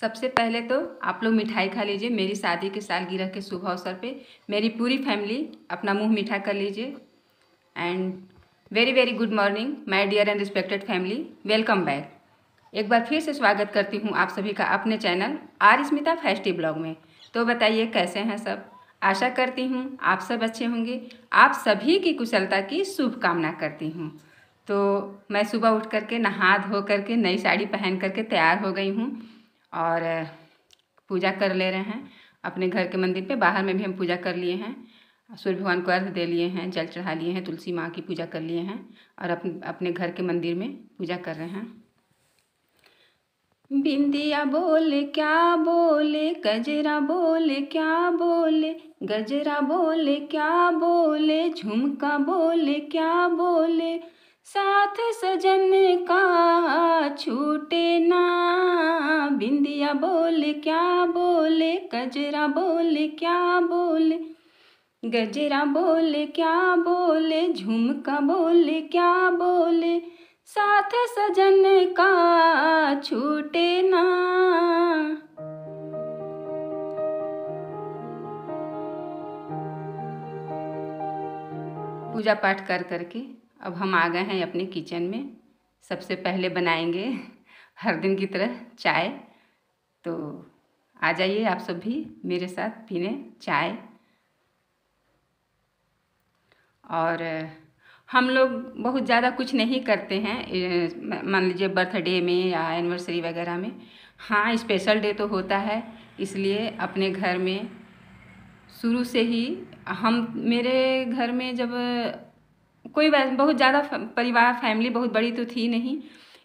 सबसे पहले तो आप लोग मिठाई खा लीजिए मेरी शादी के सालगिरह के शुभ अवसर पे मेरी पूरी फैमिली अपना मुंह मीठा कर लीजिए and very very good morning my dear and respected family welcome back एक बार फिर से स्वागत करती हूँ आप सभी का अपने channel R Smita feisty blog में तो बताइए कैसे हैं सब आशा करती हूँ आप सब अच्छे होंगे आप सभी की कुशलता की शुभकामना करती हूँ तो मैं सुबह उठ करके नहा धो करके नई साड़ी पहन करके तैयार हो गई हूँ और पूजा कर ले रहे हैं अपने घर के मंदिर पे बाहर में भी हम पूजा कर लिए हैं सूर्य भगवान को अर्घ दे लिए हैं जल चढ़ा लिए हैं तुलसी माँ की पूजा कर लिए हैं और अपने अपने घर के मंदिर में पूजा कर रहे हैं बिंदिया बोले क्या बोले गजरा बोले क्या बोले गजरा बोले क्या बोले झुमका बोले क्या बोले साथ सजन का छूटे ना बिंदिया बोले क्या बोले कजरा बोले क्या बोले गजरा बोले क्या बोले झुमका बोले क्या बोले साथ सजन का छूटे ना पूजा पाठ कर करके अब हम आ गए हैं अपने किचन में सबसे पहले बनाएंगे हर दिन की तरह चाय तो आ जाइए आप सब भी मेरे साथ पीने चाय और हम लोग बहुत ज़्यादा कुछ नहीं करते हैं मान लीजिए बर्थडे में या एनिवर्सरी वगैरह में हाँ स्पेशल डे तो होता है इसलिए अपने घर में शुरू से ही हम मेरे घर में जब कोई बहुत ज़्यादा परिवार फैमिली बहुत बड़ी तो थी नहीं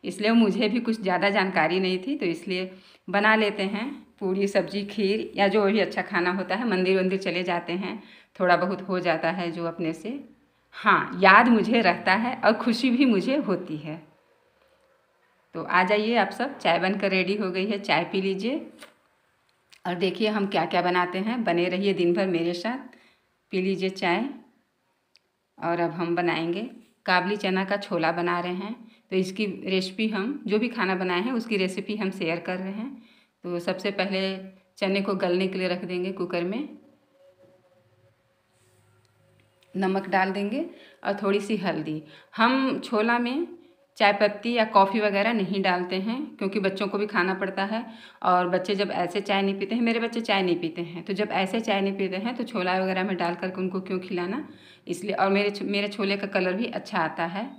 इसलिए मुझे भी कुछ ज़्यादा जानकारी नहीं थी तो इसलिए बना लेते हैं पूरी सब्जी खीर या जो भी अच्छा खाना होता है मंदिर वंदिर चले जाते हैं थोड़ा बहुत हो जाता है जो अपने से हाँ याद मुझे रहता है और खुशी भी मुझे होती है तो आ जाइए आप सब चाय बनकर रेडी हो गई है चाय पी लीजिए और देखिए हम क्या क्या बनाते हैं बने रहिए दिन भर मेरे साथ पी लीजिए चाय और अब हम बनाएंगे काबली चना का छोला बना रहे हैं तो इसकी रेसिपी हम जो भी खाना बनाए हैं उसकी रेसिपी हम शेयर कर रहे हैं तो सबसे पहले चने को गलने के लिए रख देंगे कुकर में नमक डाल देंगे और थोड़ी सी हल्दी हम छोला में चाय पत्ती या कॉफ़ी वगैरह नहीं डालते हैं क्योंकि बच्चों को भी खाना पड़ता है और बच्चे जब ऐसे चाय नहीं पीते हैं मेरे बच्चे चाय नहीं पीते हैं तो जब ऐसे चाय नहीं पीते हैं तो छोला वगैरह में डाल करके उनको क्यों खिलाना इसलिए और मेरे मेरे छोले का कलर भी अच्छा आता है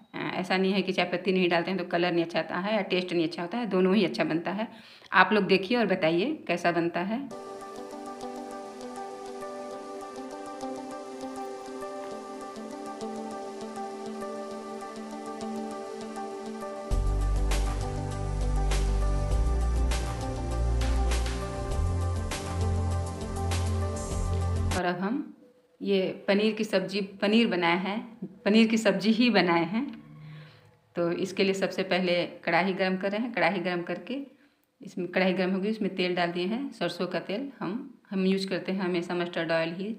ऐसा नहीं है कि चाय पत्ती नहीं डालते हैं तो कलर नहीं अच्छा आता है या टेस्ट नहीं अच्छा होता है दोनों ही अच्छा बनता है आप लोग देखिए और बताइए कैसा बनता है और अब हम ये पनीर की सब्ज़ी पनीर बनाए हैं पनीर की सब्ज़ी ही बनाए हैं तो इसके लिए सबसे पहले कढ़ाई गर्म कर रहे हैं कढ़ाई गर्म करके इसमें कढ़ाई गर्म होगी उसमें तेल डाल दिए हैं सरसों का तेल हम हम यूज करते हैं हमेशा मस्टर्ड ऑयल ही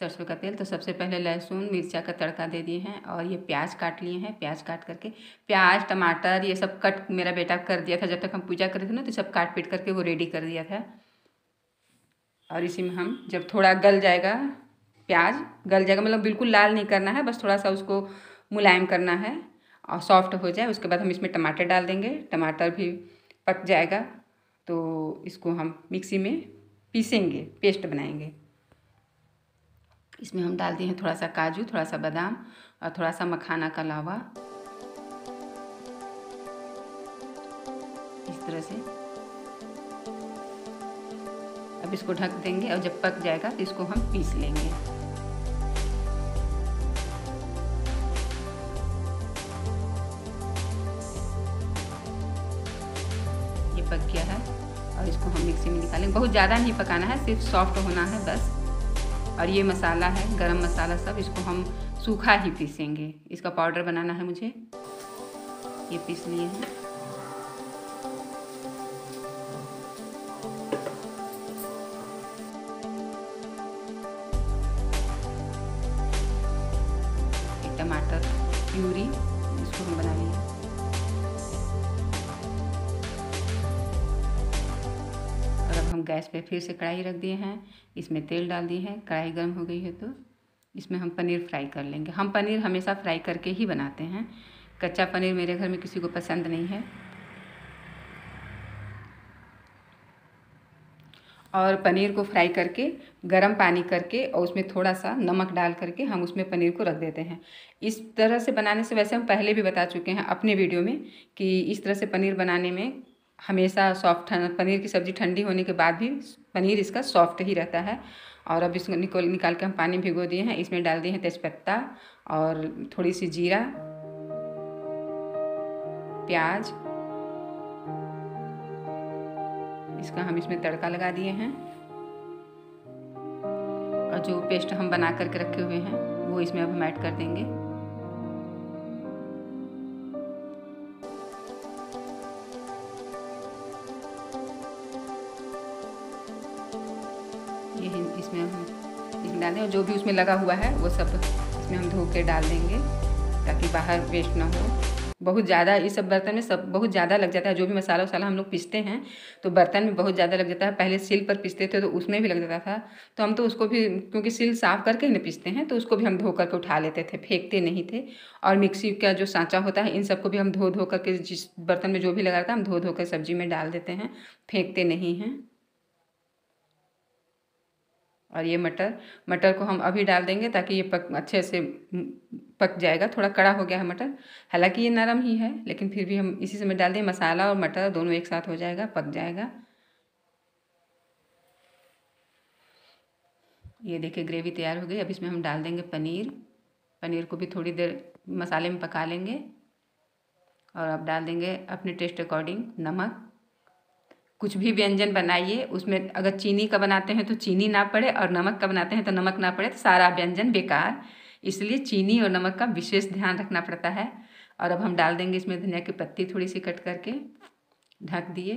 सरसों का तेल तो सबसे पहले लहसुन मिर्चा का तड़का दे दिए हैं और ये प्याज काट लिए हैं प्याज काट करके प्याज टमाटर ये सब कट मेरा बेटा कर दिया था जब तक हम पूजा कर रहे थे ना तो सब काट पीट करके वो रेडी कर दिया था और इसी में हम जब थोड़ा गल जाएगा प्याज गल जाएगा मतलब बिल्कुल लाल नहीं करना है बस थोड़ा सा उसको मुलायम करना है और सॉफ्ट हो जाए उसके बाद हम इसमें टमाटर डाल देंगे टमाटर भी पक जाएगा तो इसको हम मिक्सी में पीसेंगे पेस्ट बनाएंगे इसमें हम डाल दिए हैं थोड़ा सा काजू थोड़ा सा बादाम और थोड़ा सा मखाना का लावा इस तरह से अब इसको ढक देंगे और जब पक जाएगा तो इसको हम पीस लेंगे ये पक गया है और इसको हम मिक्सी में निकालेंगे बहुत ज़्यादा नहीं पकाना है सिर्फ सॉफ्ट होना है बस और ये मसाला है गरम मसाला सब इसको हम सूखा ही पीसेंगे इसका पाउडर बनाना है मुझे ये पीस लिए हैं प्यूरी इसको हम बना लेंगे और अब हम गैस पे फिर से कढ़ाई रख दिए हैं इसमें तेल डाल दिए हैं कढ़ाई गर्म हो गई है तो इसमें हम पनीर फ्राई कर लेंगे हम पनीर हमेशा फ्राई करके ही बनाते हैं कच्चा पनीर मेरे घर में किसी को पसंद नहीं है और पनीर को फ्राई करके गरम पानी करके और उसमें थोड़ा सा नमक डाल करके हम उसमें पनीर को रख देते हैं इस तरह से बनाने से वैसे हम पहले भी बता चुके हैं अपने वीडियो में कि इस तरह से पनीर बनाने में हमेशा सॉफ्ट पनीर की सब्ज़ी ठंडी होने के बाद भी पनीर इसका सॉफ्ट ही रहता है और अब इसको निकल निकाल के हम पानी भिगो दिए हैं इसमें डाल दिए हैं तेज़पत्ता और थोड़ी सी जीरा प्याज इसका हम इसमें तड़का लगा दिए हैं और जो पेस्ट हम बना करके रखे हुए हैं वो इसमें अब हम ऐड कर देंगे ये इसमें हम डालें और जो भी उसमें लगा हुआ है वो सब इसमें हम धो के डाल देंगे ताकि बाहर वेस्ट ना हो बहुत ज़्यादा इस सब बर्तन में सब बहुत ज़्यादा लग जाता है जो भी मसाला वसाला हम लोग पीसते हैं तो बर्तन में बहुत ज़्यादा लग जाता है पहले सिल पर पीसते थे तो उसमें भी लग जाता था तो हम तो उसको भी क्योंकि सिल साफ़ करके ही ना पीसते हैं तो उसको भी हम धो करके उठा लेते थे फेंकते नहीं थे और मिक्सी का जो सांचा होता है इन सबको भी हम धो धो करके जिस बर्तन में जो भी लगा रहता हम धो धो कर सब्जी में डाल देते हैं फेंकते नहीं हैं और ये मटर मटर को हम अभी डाल देंगे ताकि ये पक अच्छे से पक जाएगा थोड़ा कड़ा हो गया है मटर हालांकि ये नरम ही है लेकिन फिर भी हम इसी समय डाल दें मसाला और मटर दोनों एक साथ हो जाएगा पक जाएगा ये देखिए ग्रेवी तैयार हो गई अब इसमें हम डाल देंगे पनीर पनीर को भी थोड़ी देर मसाले में पका लेंगे और अब डाल देंगे अपने टेस्ट अकॉर्डिंग नमक कुछ भी व्यंजन बनाइए उसमें अगर चीनी का बनाते हैं तो चीनी ना पड़े और नमक का बनाते हैं तो नमक ना पड़े तो सारा व्यंजन बेकार इसलिए चीनी और नमक का विशेष ध्यान रखना पड़ता है और अब हम डाल देंगे इसमें धनिया की पत्ती थोड़ी सी कट करके ढक दिए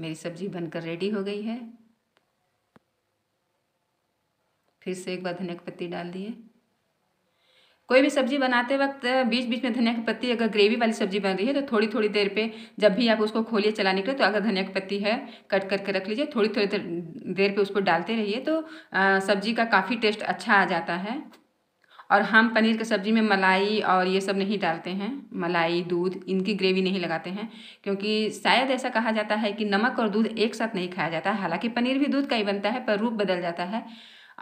मेरी सब्जी बनकर रेडी हो गई है फिर से एक बार धनिया की पत्ती डाल दिए कोई भी सब्जी बनाते वक्त बीच बीच में धनिया की पत्ती अगर ग्रेवी वाली सब्जी बन रही है तो थोड़ी थोड़ी देर पे जब भी आप उसको खोलिए चला निकले तो अगर धनिया की पत्ती है कट करके रख लीजिए थोड़ी थोड़ी देर पे उसको डालते रहिए तो सब्जी का काफ़ी टेस्ट अच्छा आ जाता है और हम पनीर की सब्ज़ी में मलाई और ये सब नहीं डालते हैं मलाई दूध इनकी ग्रेवी नहीं लगाते हैं क्योंकि शायद ऐसा कहा जाता है कि नमक और दूध एक साथ नहीं खाया जाता है हालांकि पनीर भी दूध का ही बनता है पर रूप बदल जाता है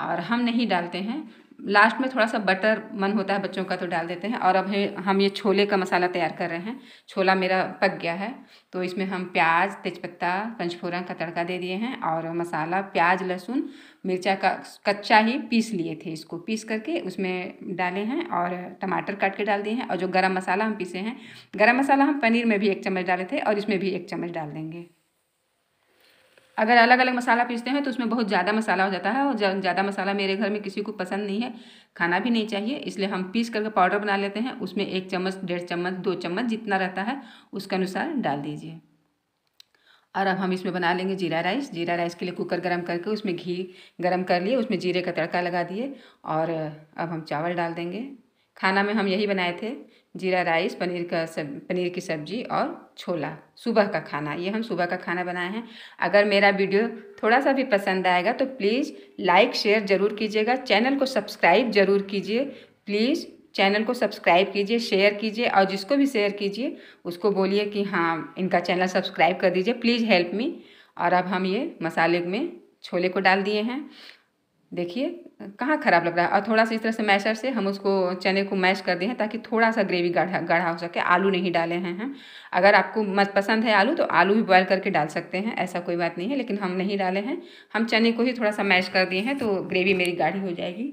और हम नहीं डालते हैं लास्ट में थोड़ा सा बटर मन होता है बच्चों का तो डाल देते हैं और अब है, हम ये छोले का मसाला तैयार कर रहे हैं छोला मेरा पक गया है तो इसमें हम प्याज तेजपत्ता पंचफोरन का तड़का दे दिए हैं और मसाला प्याज लहसुन मिर्चा का कच्चा ही पीस लिए थे इसको पीस करके उसमें डाले हैं और टमाटर काट के डाल दिए हैं और जो गर्म मसाला हम पीसे हैं गर्म मसाला हम पनीर में भी एक चम्मच डाले थे और इसमें भी एक चम्मच डाल देंगे अगर अलग अलग मसाला पीसते हैं तो उसमें बहुत ज़्यादा मसाला हो जाता है और ज़्यादा मसाला मेरे घर में किसी को पसंद नहीं है खाना भी नहीं चाहिए इसलिए हम पीस करके पाउडर बना लेते हैं उसमें एक चम्मच डेढ़ चम्मच दो चम्मच जितना रहता है उसके अनुसार डाल दीजिए और अब हम इसमें बना लेंगे जीरा राइस जीरा राइस के लिए कुकर गर्म करके उसमें घी गर्म कर लिए उसमें जीरे का तड़का लगा दिए और अब हम चावल डाल देंगे खाना में हम यही बनाए थे जीरा राइस पनीर का सब पनीर की सब्जी और छोला सुबह का खाना ये हम सुबह का खाना बनाए हैं अगर मेरा वीडियो थोड़ा सा भी पसंद आएगा तो प्लीज़ लाइक शेयर ज़रूर कीजिएगा चैनल को सब्सक्राइब ज़रूर कीजिए प्लीज़ चैनल को सब्सक्राइब कीजिए शेयर कीजिए और जिसको भी शेयर कीजिए उसको बोलिए कि हाँ इनका चैनल सब्सक्राइब कर दीजिए प्लीज़ हेल्प मी और अब हम ये मसाले में छोले को डाल दिए हैं देखिए कहाँ ख़राब लग रहा है और थोड़ा सा इस तरह से मैशर से हम उसको चने को मैश कर दिए हैं ताकि थोड़ा सा ग्रेवी गाढ़ा गाढ़ा हो सके आलू नहीं डाले हैं हम अगर आपको मत पसंद है आलू तो आलू भी बॉयल करके डाल सकते हैं ऐसा कोई बात नहीं है लेकिन हम नहीं डाले हैं हम चने को ही थोड़ा सा मैश कर दिए हैं तो ग्रेवी मेरी गाढ़ी हो जाएगी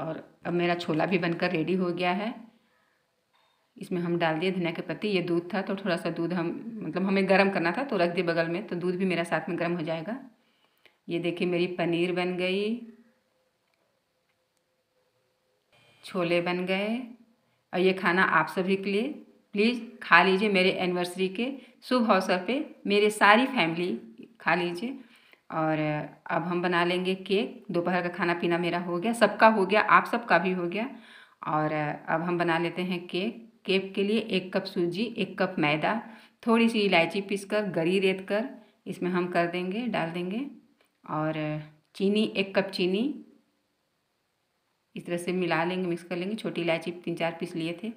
और अब मेरा छोला भी बनकर रेडी हो गया है इसमें हम डाल दिए धनिया के पत्ते ये दूध था तो थोड़ा सा दूध हम मतलब हमें गर्म करना था तो रख दिए बगल में तो दूध भी मेरा साथ में गर्म हो जाएगा ये देखिए मेरी पनीर बन गई छोले बन गए और ये खाना आप सभी के लिए प्लीज़ खा लीजिए मेरे एनिवर्सरी के शुभ अवसर पे मेरे सारी फैमिली खा लीजिए और अब हम बना लेंगे केक दोपहर का खाना पीना मेरा हो गया सबका हो गया आप सबका भी हो गया और अब हम बना लेते हैं केक केप के लिए एक कप सूजी एक कप मैदा थोड़ी सी इलायची पीसकर गरी रेत कर इसमें हम कर देंगे डाल देंगे और चीनी एक कप चीनी इस तरह से मिला लेंगे मिक्स कर लेंगे छोटी इलायची तीन चार पीस लिए थे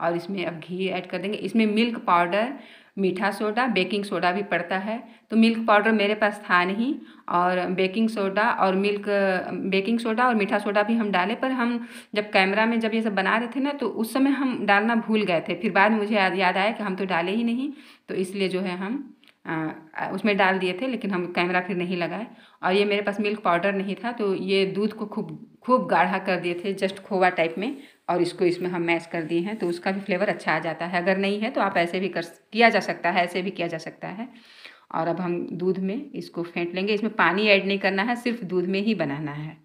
और इसमें अब घी ऐड कर देंगे इसमें मिल्क पाउडर मीठा सोडा बेकिंग सोडा भी पड़ता है तो मिल्क पाउडर मेरे पास था नहीं और बेकिंग सोडा और मिल्क बेकिंग सोडा और मीठा सोडा भी हम डाले पर हम जब कैमरा में जब ये सब बना रहे थे ना तो उस समय हम डालना भूल गए थे फिर बाद में मुझे याद आया कि हम तो डाले ही नहीं तो इसलिए जो है हम आ, उसमें डाल दिए थे लेकिन हम कैमरा फिर नहीं लगाए और ये मेरे पास मिल्क पाउडर नहीं था तो ये दूध को खूब खूब गाढ़ा कर दिए थे जस्ट खोवा टाइप में और इसको इसमें हम मैश कर दिए हैं तो उसका भी फ्लेवर अच्छा आ जाता है अगर नहीं है तो आप ऐसे भी कर किया जा सकता है ऐसे भी किया जा सकता है और अब हम दूध में इसको फेंट लेंगे इसमें पानी ऐड नहीं करना है सिर्फ दूध में ही बनाना है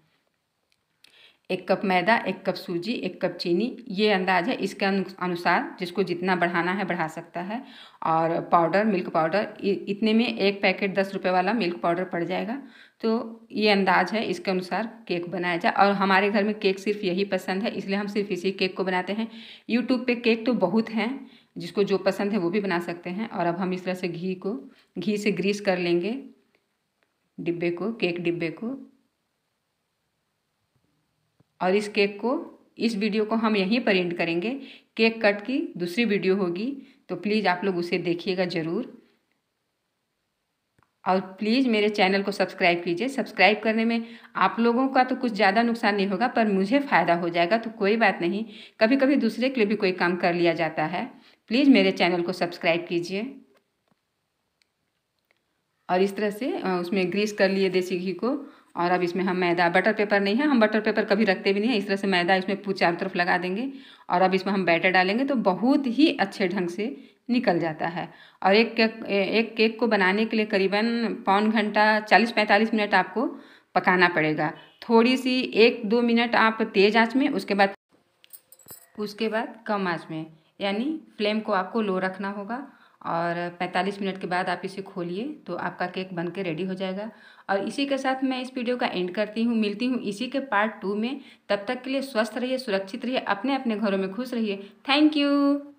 एक कप मैदा एक कप सूजी एक कप चीनी ये अंदाज है इसके अनुसार जिसको जितना बढ़ाना है बढ़ा सकता है और पाउडर मिल्क पाउडर इतने में एक पैकेट दस रुपये वाला मिल्क पाउडर पड़ जाएगा तो ये अंदाज है इसके अनुसार केक बनाया जाए और हमारे घर में केक सिर्फ यही पसंद है इसलिए हम सिर्फ इसी केक को बनाते हैं यूट्यूब पे केक तो बहुत हैं जिसको जो पसंद है वो भी बना सकते हैं और अब हम इस तरह से घी को घी से ग्रीस कर लेंगे डिब्बे को केक डिब्बे को और इस केक को इस वीडियो को हम यहीं पर एंड करेंगे केक कट की दूसरी वीडियो होगी तो प्लीज़ आप लोग उसे देखिएगा ज़रूर और प्लीज़ मेरे चैनल को सब्सक्राइब कीजिए सब्सक्राइब करने में आप लोगों का तो कुछ ज़्यादा नुकसान नहीं होगा पर मुझे फ़ायदा हो जाएगा तो कोई बात नहीं कभी कभी दूसरे के लिए भी कोई काम कर लिया जाता है प्लीज़ मेरे चैनल को सब्सक्राइब कीजिए और इस तरह से उसमें ग्रीस कर लिए देसी घी को और अब इसमें हम मैदा बटर पेपर नहीं है हम बटर पेपर कभी रखते भी नहीं है इस तरह से मैदा इसमें चारों तरफ लगा देंगे और अब इसमें हम बैटर डालेंगे तो बहुत ही अच्छे ढंग से निकल जाता है और एक केक एक केक को बनाने के लिए करीबन पौन घंटा चालीस पैंतालीस मिनट आपको पकाना पड़ेगा थोड़ी सी एक दो मिनट आप तेज़ आँच में उसके बाद उसके बाद कम आँच में यानी फ्लेम को आपको लो रखना होगा और 45 मिनट के बाद आप इसे खोलिए तो आपका केक बन के रेडी हो जाएगा और इसी के साथ मैं इस वीडियो का एंड करती हूँ मिलती हूँ इसी के पार्ट टू में तब तक के लिए स्वस्थ रहिए सुरक्षित रहिए अपने अपने घरों में खुश रहिए थैंक यू